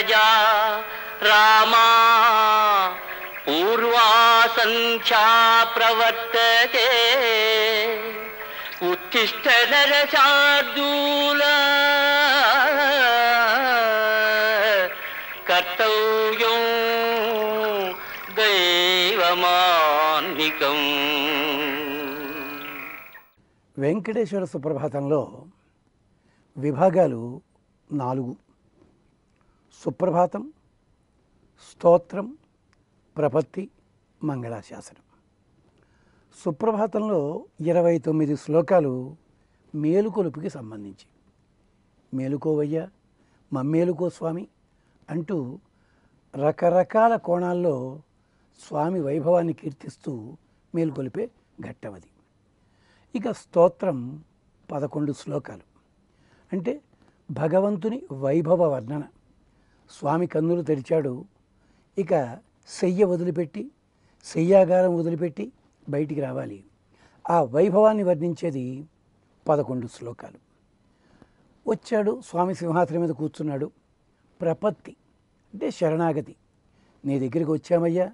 ప్రజా రామా పూర్వాసంఖ్యా ప్రవర్తతే ఉత్తిష్టర శార్దూల కర్తవ్యం దైవమాన్వికం వెంకటేశ్వర సుప్రభాతంలో విభాగాలు నాలుగు సుప్రభాతం స్తోత్రం ప్రపత్తి మంగళాశాసనం సుప్రభాతంలో ఇరవై తొమ్మిది శ్లోకాలు మేలుకొలుపుకి సంబంధించి మేలుకోవయ్యా మమ్మేలుకో స్వామి అంటూ రకరకాల కోణాల్లో స్వామి వైభవాన్ని కీర్తిస్తూ మేలుకొలిపే ఘట్టవది ఇక స్తోత్రం పదకొండు శ్లోకాలు అంటే భగవంతుని వైభవ వర్ణన స్వామి కన్నులు తెరిచాడు ఇక శయ్య వదిలిపెట్టి శయ్యాగారం వదిలిపెట్టి బయటికి రావాలి ఆ వైభవాన్ని వర్ణించేది పదకొండు శ్లోకాలు వచ్చాడు స్వామి సింహాసనం మీద కూర్చున్నాడు ప్రపత్తి అంటే శరణాగతి నీ దగ్గరికి వచ్చామయ్యా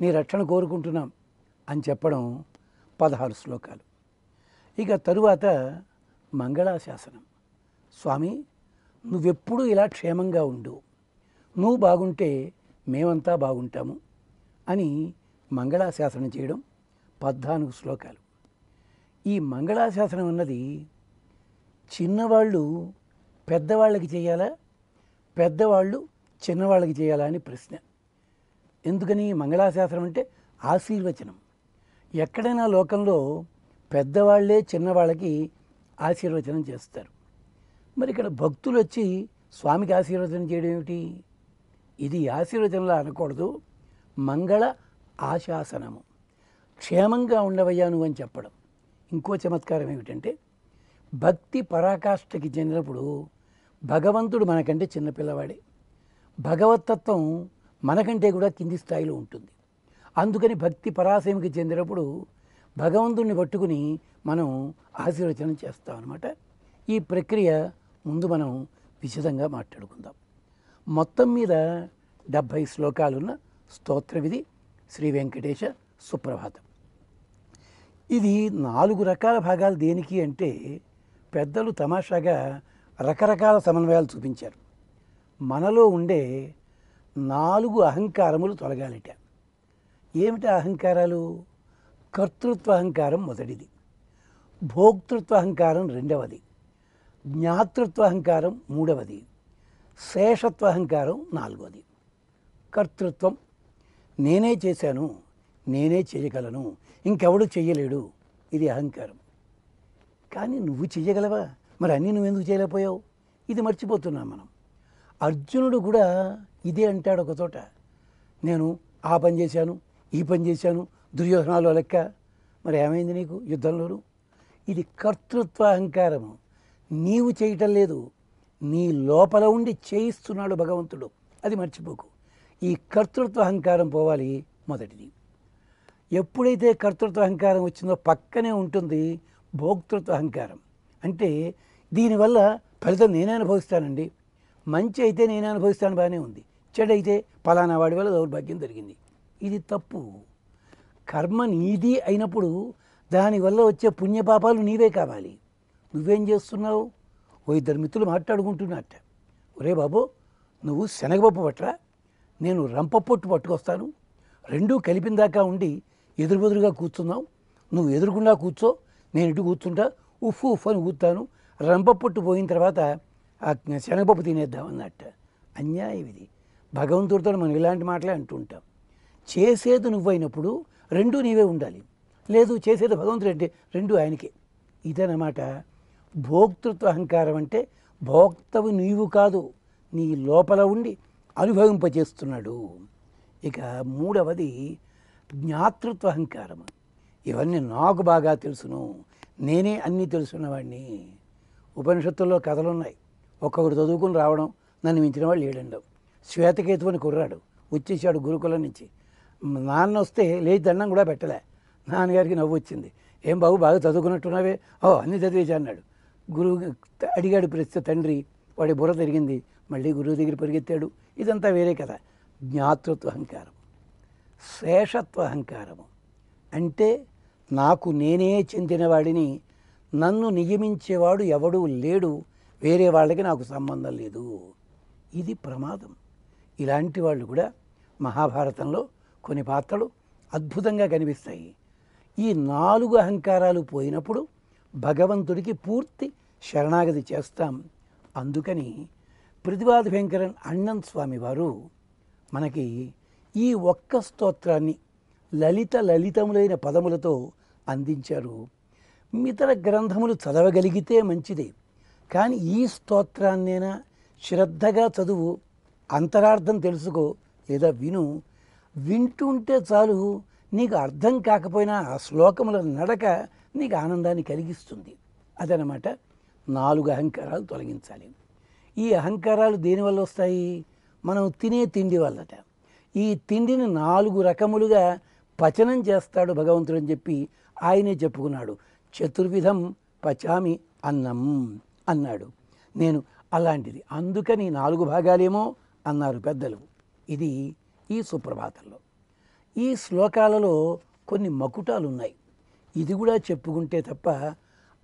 నీ రక్షణ కోరుకుంటున్నాం అని చెప్పడం పదహారు శ్లోకాలు ఇక తరువాత మంగళాశాసనం స్వామి నువ్వెప్పుడూ ఇలా క్షేమంగా ఉండు నువ్వు బాగుంటే మేమంతా బాగుంటాము అని మంగళాశాసనం చేయడం పద్నాలుగు శ్లోకాలు ఈ మంగళాశాసనం అన్నది చిన్నవాళ్ళు పెద్దవాళ్ళకి చేయాలా పెద్దవాళ్ళు చిన్నవాళ్ళకి చేయాలా అని ప్రశ్న ఎందుకని మంగళాశాసనం అంటే ఆశీర్వచనం ఎక్కడైనా లోకంలో పెద్దవాళ్లే చిన్నవాళ్ళకి ఆశీర్వచనం చేస్తారు మరి ఇక్కడ భక్తులు వచ్చి స్వామికి ఆశీర్వచనం చేయడం ఏమిటి ఇది ఆశీర్వచనంలా అనకూడదు మంగళ ఆశాసనము క్షేమంగా ఉండవయ్యా నువ్వు అని చెప్పడం ఇంకో చమత్కారం ఏమిటంటే భక్తి పరాకాష్ఠకి చెందినప్పుడు భగవంతుడు మనకంటే చిన్నపిల్లవాడే భగవతత్వం మనకంటే కూడా కింది స్థాయిలో ఉంటుంది అందుకని భక్తి పరాశయంకి చెందినప్పుడు భగవంతుడిని పట్టుకుని మనం ఆశీర్వచనం చేస్తాం అనమాట ఈ ప్రక్రియ ముందు మనం విశదంగా మాట్లాడుకుందాం మొత్తం మీద డెబ్భై శ్లోకాలున్న విధి శ్రీ వెంకటేశ సుప్రభాతం ఇది నాలుగు రకాల భాగాలు దేనికి అంటే పెద్దలు తమాషాగా రకరకాల సమన్వయాలు చూపించారు మనలో ఉండే నాలుగు అహంకారములు తొలగాలిట ఏమిటి అహంకారాలు కర్తృత్వ అహంకారం మొదటిది భోక్తృత్వ అహంకారం రెండవది జ్ఞాతృత్వ అహంకారం మూడవది శేషత్వ అహంకారం నాలుగోది కర్తృత్వం నేనే చేశాను నేనే చేయగలను ఇంకెవడు చేయలేడు ఇది అహంకారం కానీ నువ్వు చేయగలవా మరి అన్నీ నువ్వెందుకు చేయలేకపోయావు ఇది మర్చిపోతున్నాం మనం అర్జునుడు కూడా ఇదే అంటాడు ఒక చోట నేను ఆ పని చేశాను ఈ పని చేశాను దుర్యోధనాలు లెక్క మరి ఏమైంది నీకు యుద్ధంలోనూ ఇది కర్తృత్వ అహంకారము నీవు చేయటం లేదు నీ లోపల ఉండి చేయిస్తున్నాడు భగవంతుడు అది మర్చిపోకు ఈ కర్తృత్వ అహంకారం పోవాలి మొదటిది ఎప్పుడైతే కర్తృత్వ అహంకారం వచ్చిందో పక్కనే ఉంటుంది భోక్తృత్వ అహంకారం అంటే దీనివల్ల ఫలితం నేనే అనుభవిస్తానండి మంచి అయితే నేనే అనుభవిస్తాను బాగానే ఉంది అయితే పలానా వాడి వల్ల దౌర్భాగ్యం జరిగింది ఇది తప్పు కర్మ నీది అయినప్పుడు దానివల్ల వచ్చే పుణ్యపాపాలు నీవే కావాలి నువ్వేం చేస్తున్నావు ఓ ఇద్దరు మిత్రులు మాట్లాడుకుంటున్నట్ట ఒరే బాబు నువ్వు శనగపప్పు పట్టరా నేను రంపపొట్టు పట్టుకొస్తాను రెండూ కలిపిందాకా ఉండి ఎదురుబెదురుగా కూర్చున్నాం నువ్వు ఎదురుకుండా కూర్చో నేను ఇటు కూర్చుంటా ఉఫ్ ఉఫ్ అని కూర్తాను రంపపొట్టు పోయిన తర్వాత ఆ శనగపప్పు తినేద్దామన్నట్ట అన్యాయం ఇది భగవంతుడితో మనం ఇలాంటి మాటలే అంటుంటాం చేసేది నువ్వైనప్పుడు రెండూ నీవే ఉండాలి లేదు చేసేది భగవంతుడు అంటే రెండూ ఆయనకే అన్నమాట భోక్తృత్వ అహంకారం అంటే భోక్తవు నీవు కాదు నీ లోపల ఉండి అనుభవింపజేస్తున్నాడు ఇక మూడవది జ్ఞాతృత్వ అహంకారం ఇవన్నీ నాకు బాగా తెలుసును నేనే అన్నీ తెలుసున్నవాడిని ఉపనిషత్తుల్లో కథలున్నాయి ఒక్కొక్కరు చదువుకుని రావడం నన్ను మించిన వాళ్ళు ఏడండవు శ్వేతకేతు అని కుర్రాడు వచ్చేసాడు గురుకులం నుంచి నాన్న వస్తే లేచి దండం కూడా పెట్టలే నాన్నగారికి నవ్వు వచ్చింది ఏం బాబు బాగా చదువుకున్నట్టున్నావే ఓ అన్నీ చదివేసి అన్నాడు గురువు అడిగాడు ప్రస్తుత తండ్రి వాడి బుర్ర తిరిగింది మళ్ళీ గురువు దగ్గర పరిగెత్తాడు ఇదంతా వేరే కదా జ్ఞాతృత్వ అహంకారం శ్రేషత్వ అహంకారము అంటే నాకు నేనే చెందినవాడిని నన్ను నియమించేవాడు ఎవడూ లేడు వేరే వాళ్ళకి నాకు సంబంధం లేదు ఇది ప్రమాదం ఇలాంటి వాళ్ళు కూడా మహాభారతంలో కొన్ని పాత్రలు అద్భుతంగా కనిపిస్తాయి ఈ నాలుగు అహంకారాలు పోయినప్పుడు భగవంతుడికి పూర్తి శరణాగతి చేస్తాం అందుకని ప్రతివాద వెంకరన్ అన్నం స్వామివారు మనకి ఈ ఒక్క స్తోత్రాన్ని లలిత లలితములైన పదములతో అందించారు మితర గ్రంథములు చదవగలిగితే మంచిది కానీ ఈ స్తోత్రాన్నైనా శ్రద్ధగా చదువు అంతరార్థం తెలుసుకో లేదా విను వింటుంటే చాలు నీకు అర్థం కాకపోయినా ఆ శ్లోకముల నడక నీకు ఆనందాన్ని కలిగిస్తుంది అదనమాట నాలుగు అహంకారాలు తొలగించాలి ఈ అహంకారాలు దేనివల్ల వస్తాయి మనం తినే తిండి వల్లట ఈ తిండిని నాలుగు రకములుగా పచనం చేస్తాడు భగవంతుడు అని చెప్పి ఆయనే చెప్పుకున్నాడు చతుర్విధం పచామి అన్నం అన్నాడు నేను అలాంటిది అందుకని నాలుగు భాగాలేమో అన్నారు పెద్దలు ఇది ఈ సుప్రభాతంలో ఈ శ్లోకాలలో కొన్ని మకుటాలు ఉన్నాయి ఇది కూడా చెప్పుకుంటే తప్ప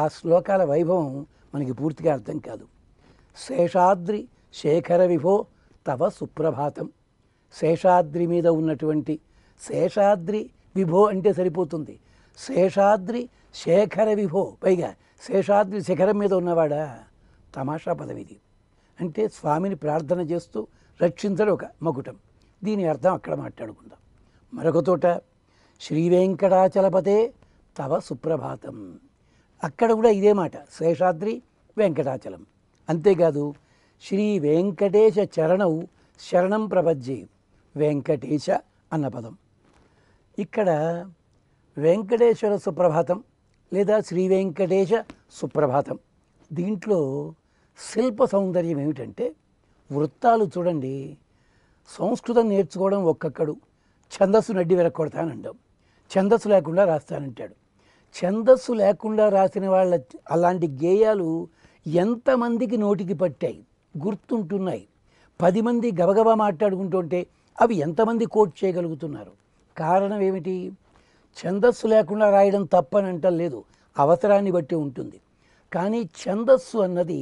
ఆ శ్లోకాల వైభవం మనకి పూర్తిగా అర్థం కాదు శేషాద్రి శేఖర విభో తవ సుప్రభాతం శేషాద్రి మీద ఉన్నటువంటి శేషాద్రి విభో అంటే సరిపోతుంది శేషాద్రి శేఖర విభో పైగా శేషాద్రి శిఖరం మీద ఉన్నవాడా తమాషా పదవిది అంటే స్వామిని ప్రార్థన చేస్తూ రక్షించడం ఒక మకుటం దీని అర్థం అక్కడ మాట్లాడుకుందాం మరొక తోట శ్రీవేంకటాచలపతే తవ సుప్రభాతం అక్కడ కూడా ఇదే మాట శేషాద్రి వెంకటాచలం అంతేకాదు శ్రీ వెంకటేశ చరణవు శరణం ప్రపజ్జే వెంకటేశ అన్న పదం ఇక్కడ వెంకటేశ్వర సుప్రభాతం లేదా శ్రీ వెంకటేశ సుప్రభాతం దీంట్లో శిల్ప సౌందర్యం ఏమిటంటే వృత్తాలు చూడండి సంస్కృతం నేర్చుకోవడం ఒక్కొక్కడు ఛందస్సు నడ్డి వెరక్కొడతానంటాం ఛందస్సు లేకుండా రాస్తానంటాడు ఛందస్సు లేకుండా రాసిన వాళ్ళ అలాంటి గేయాలు ఎంతమందికి నోటికి పట్టాయి గుర్తుంటున్నాయి పది మంది గబగబా మాట్లాడుకుంటుంటే అవి ఎంతమంది కోట్ చేయగలుగుతున్నారు కారణం ఏమిటి ఛందస్సు లేకుండా రాయడం తప్పని లేదు అవసరాన్ని బట్టి ఉంటుంది కానీ ఛందస్సు అన్నది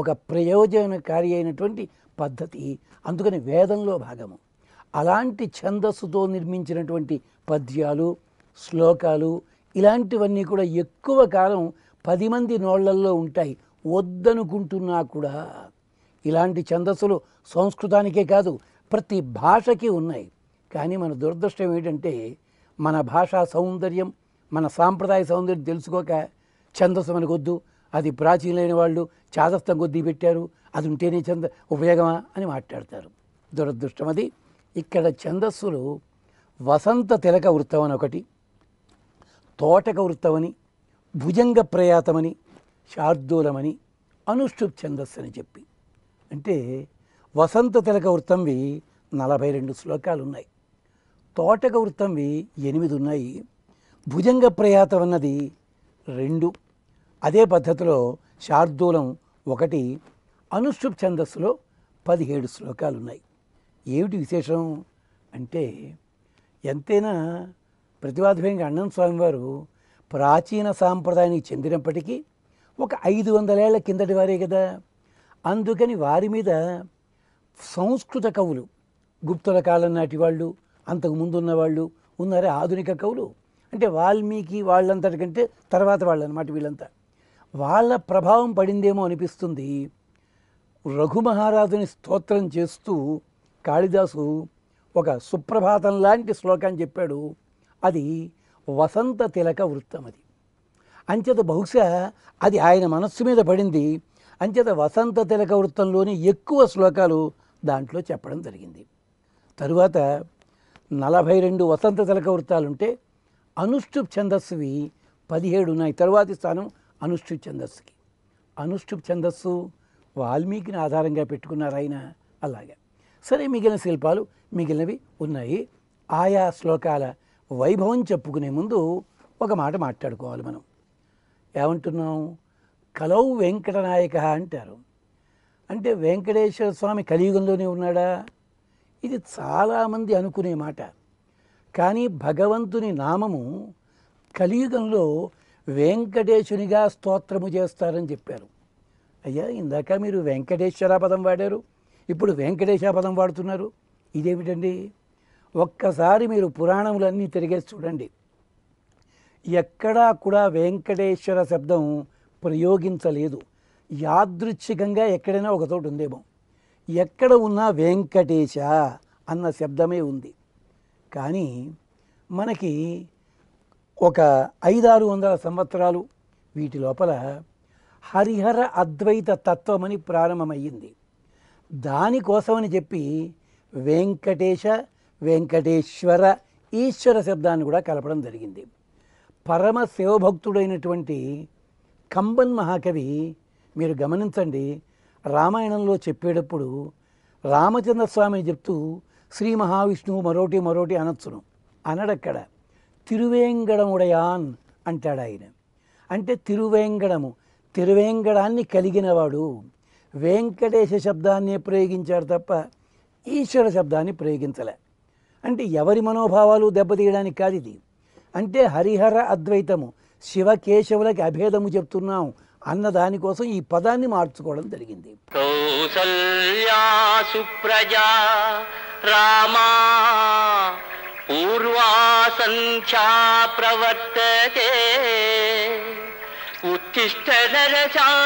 ఒక ప్రయోజనకారి అయినటువంటి పద్ధతి అందుకని వేదంలో భాగము అలాంటి ఛందస్సుతో నిర్మించినటువంటి పద్యాలు శ్లోకాలు ఇలాంటివన్నీ కూడా ఎక్కువ కాలం పది మంది నోళ్లల్లో ఉంటాయి వద్దనుకుంటున్నా కూడా ఇలాంటి ఛందస్సులు సంస్కృతానికే కాదు ప్రతి భాషకి ఉన్నాయి కానీ మన దురదృష్టం ఏంటంటే మన భాషా సౌందర్యం మన సాంప్రదాయ సౌందర్యం తెలుసుకోక ఛందస్సు మనకొద్దు అది ప్రాచీనమైన వాళ్ళు చాదస్తం కొద్దీ పెట్టారు అది ఉంటేనే ఛంద ఉపయోగమా అని మాట్లాడతారు దురదృష్టం అది ఇక్కడ ఛందస్సులు వసంత తిలక వృత్తం అని ఒకటి తోటక వృత్తమని భుజంగ ప్రయాతమని శార్దూలమని అనుష్ఠుప్ ఛందస్సు అని చెప్పి అంటే వసంత తిలక వృత్తంవి నలభై రెండు శ్లోకాలు ఉన్నాయి తోటక వృత్తంవి ఎనిమిది ఉన్నాయి భుజంగ ప్రయాతం అన్నది రెండు అదే పద్ధతిలో శార్దూలం ఒకటి అనుష్ఠుప్ ఛందస్సులో పదిహేడు శ్లోకాలు ఉన్నాయి ఏమిటి విశేషం అంటే ఎంతైనా ప్రతివాదిభయంగా అన్నం స్వామి వారు ప్రాచీన సాంప్రదాయానికి చెందినప్పటికీ ఒక ఐదు వందలేళ్ల కిందటి వారే కదా అందుకని వారి మీద సంస్కృత కవులు గుప్తుల కాలం నాటి వాళ్ళు అంతకు ముందు వాళ్ళు ఉన్నారే ఆధునిక కవులు అంటే వాల్మీకి వాళ్ళంతటికంటే తర్వాత వాళ్ళు అనమాట వీళ్ళంతా వాళ్ళ ప్రభావం పడిందేమో అనిపిస్తుంది రఘుమహారాజుని స్తోత్రం చేస్తూ కాళిదాసు ఒక సుప్రభాతం లాంటి శ్లోకాన్ని చెప్పాడు అది వసంత తిలక వృత్తం అది అంచేత బహుశా అది ఆయన మనస్సు మీద పడింది అంచేత వసంత తిలక వృత్తంలోని ఎక్కువ శ్లోకాలు దాంట్లో చెప్పడం జరిగింది తరువాత నలభై రెండు వసంత తిలక వృత్తాలుంటే అనుష్ఠుప్ ఛందస్సువి పదిహేడు ఉన్నాయి తరువాతి స్థానం అనుష్ఠుప్ ఛందస్సుకి అనుష్ఠుప్ ఛందస్సు వాల్మీకిని ఆధారంగా పెట్టుకున్నారు ఆయన అలాగా సరే మిగిలిన శిల్పాలు మిగిలినవి ఉన్నాయి ఆయా శ్లోకాల వైభవం చెప్పుకునే ముందు ఒక మాట మాట్లాడుకోవాలి మనం ఏమంటున్నాం కలౌ వెంకటనాయక అంటారు అంటే వెంకటేశ్వర స్వామి కలియుగంలోనే ఉన్నాడా ఇది చాలామంది అనుకునే మాట కానీ భగవంతుని నామము కలియుగంలో వెంకటేశునిగా స్తోత్రము చేస్తారని చెప్పారు అయ్యా ఇందాక మీరు వెంకటేశ్వర పదం వాడారు ఇప్పుడు వెంకటేశ పదం వాడుతున్నారు ఇదేమిటండి ఒక్కసారి మీరు పురాణములన్నీ తిరిగేసి చూడండి ఎక్కడా కూడా వెంకటేశ్వర శబ్దం ప్రయోగించలేదు యాదృచ్ఛికంగా ఎక్కడైనా ఒక చోటు ఉందేమో ఎక్కడ ఉన్నా వెంకటేశ అన్న శబ్దమే ఉంది కానీ మనకి ఒక ఐదారు వందల సంవత్సరాలు వీటి లోపల హరిహర అద్వైత తత్వమని ప్రారంభమయ్యింది దానికోసమని చెప్పి వెంకటేశ వెంకటేశ్వర ఈశ్వర శబ్దాన్ని కూడా కలపడం జరిగింది పరమ శివభక్తుడైనటువంటి కంబన్ మహాకవి మీరు గమనించండి రామాయణంలో చెప్పేటప్పుడు రామచంద్ర స్వామి చెప్తూ శ్రీ మహావిష్ణువు మరోటి మరోటి అనొచ్చును అనడక్కడ తిరువేంగడముడయాన్ అంటాడు ఆయన అంటే తిరువేంగడము తిరువేంగడాన్ని కలిగినవాడు వెంకటేశ శబ్దాన్ని ప్రయోగించాడు తప్ప ఈశ్వర శబ్దాన్ని ప్రయోగించలే అంటే ఎవరి మనోభావాలు దెబ్బతీయడానికి కాదు ఇది అంటే హరిహర అద్వైతము శివకేశవులకి అభేదము చెప్తున్నాం అన్న దానికోసం ఈ పదాన్ని మార్చుకోవడం జరిగింది సుప్రజా రామా ప్రవర్తతే ఉత్తిష్ట